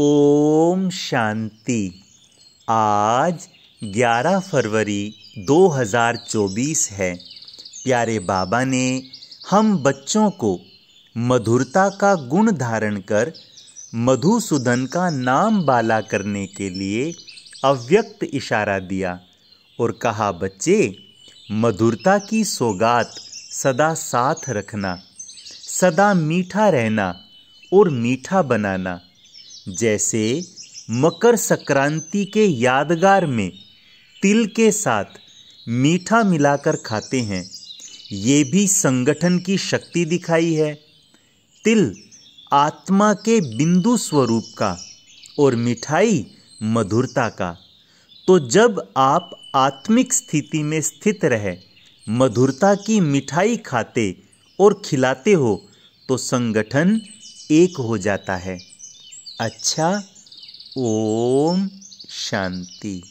ओम शांति आज 11 फरवरी 2024 है प्यारे बाबा ने हम बच्चों को मधुरता का गुण धारण कर मधुसूदन का नाम बाला करने के लिए अव्यक्त इशारा दिया और कहा बच्चे मधुरता की सौगात सदा साथ रखना सदा मीठा रहना और मीठा बनाना जैसे मकर संक्रांति के यादगार में तिल के साथ मीठा मिलाकर खाते हैं ये भी संगठन की शक्ति दिखाई है तिल आत्मा के बिंदु स्वरूप का और मिठाई मधुरता का तो जब आप आत्मिक स्थिति में स्थित रहे मधुरता की मिठाई खाते और खिलाते हो तो संगठन एक हो जाता है अच्छा ओम शांति